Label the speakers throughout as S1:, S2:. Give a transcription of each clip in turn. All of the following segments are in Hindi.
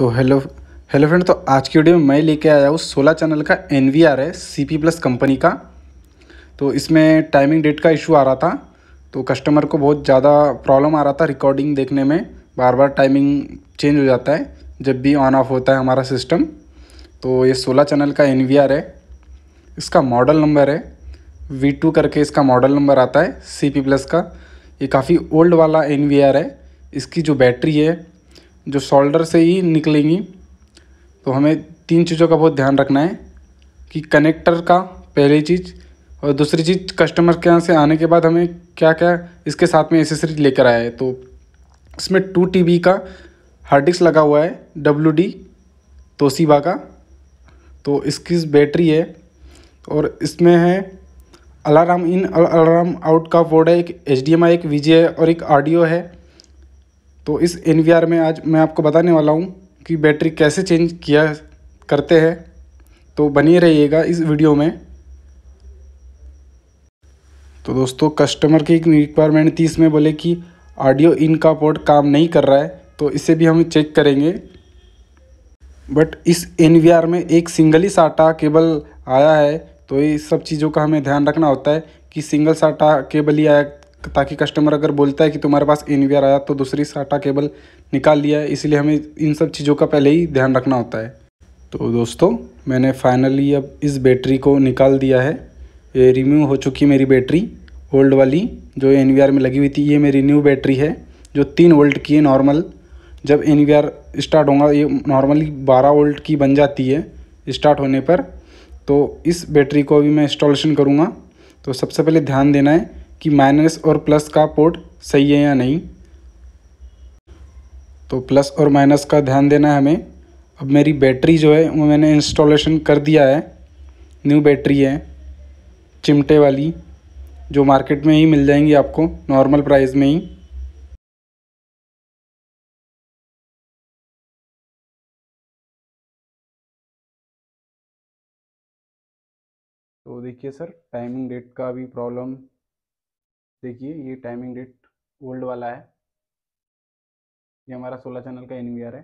S1: तो हेलो हेलो फ्रेंड तो आज की वीडियो में मैं लेके आया हूँ सोलह चैनल का एन वी आर है सी पी प्लस कंपनी का तो इसमें टाइमिंग डेट का इशू आ रहा था तो कस्टमर को बहुत ज़्यादा प्रॉब्लम आ रहा था रिकॉर्डिंग देखने में बार बार टाइमिंग चेंज हो जाता है जब भी ऑन ऑफ होता है हमारा सिस्टम तो ये सोलह चैनल का एन है इसका मॉडल नंबर है वी टू करके इसका मॉडल नंबर आता है सी पी प्लस का ये काफ़ी ओल्ड वाला एन है इसकी जो बैटरी है जो शोल्डर से ही निकलेंगी तो हमें तीन चीज़ों का बहुत ध्यान रखना है कि कनेक्टर का पहली चीज़ और दूसरी चीज़ कस्टमर के यहाँ से आने के बाद हमें क्या क्या इसके साथ में एसेसरी लेकर आया है तो इसमें टू टी का हार्ड डिस्क लगा हुआ है डब्ल्यू डी तोसीबा का तो इसकी बैटरी है और इसमें है अलाराम इन अलार्म आउट का बोर्ड है एक एच एक वी है और एक ऑडियो है तो इस एन में आज मैं आपको बताने वाला हूँ कि बैटरी कैसे चेंज किया करते हैं तो बनी रहिएगा इस वीडियो में तो दोस्तों कस्टमर की रिक्वायरमेंट थी इसमें बोले कि ऑडियो इन का पोर्ट काम नहीं कर रहा है तो इसे भी हम चेक करेंगे बट इस एन में एक सिंगल ही साटा केबल आया है तो ये सब चीज़ों का हमें ध्यान रखना होता है कि सिंगल साटा केबल ही आया ताकि कस्टमर अगर बोलता है कि तुम्हारे पास एनवीआर आया तो दूसरी साटा केबल निकाल लिया है इसलिए हमें इन सब चीज़ों का पहले ही ध्यान रखना होता है तो दोस्तों मैंने फाइनली अब इस बैटरी को निकाल दिया है ये रिम्यू हो चुकी है मेरी बैटरी ओल्ड वाली जो एन में लगी हुई थी ये मेरी न्यू बैटरी है जो तीन वोल्ट की है नॉर्मल जब एन स्टार्ट होगा ये नॉर्मली बारह वोल्ट की बन जाती है स्टार्ट होने पर तो इस बैटरी को अभी मैं इंस्टॉलेशन करूँगा तो सबसे पहले ध्यान देना है कि माइनस और प्लस का पोर्ट सही है या नहीं तो प्लस और माइनस का ध्यान देना है हमें अब मेरी बैटरी जो है वो मैंने इंस्टॉलेशन कर दिया है न्यू बैटरी है चिमटे वाली जो मार्केट में ही मिल जाएंगी आपको नॉर्मल प्राइस में ही तो देखिए सर टाइमिंग डेट का भी प्रॉब्लम देखिए ये टाइमिंग डेट ओल्ड वाला है ये हमारा सोलह चैनल का एन है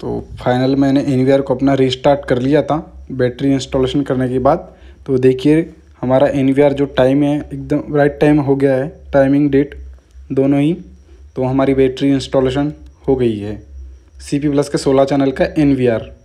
S1: तो फाइनल मैंने एनवीआर को अपना रिस्टार्ट कर लिया था बैटरी इंस्टॉलेशन करने के बाद तो देखिए हमारा एन जो टाइम है एकदम राइट टाइम हो गया है टाइमिंग डेट दोनों ही तो हमारी बैटरी इंस्टॉलेशन हो गई है सी पी प्लस के सोलह चैनल का एन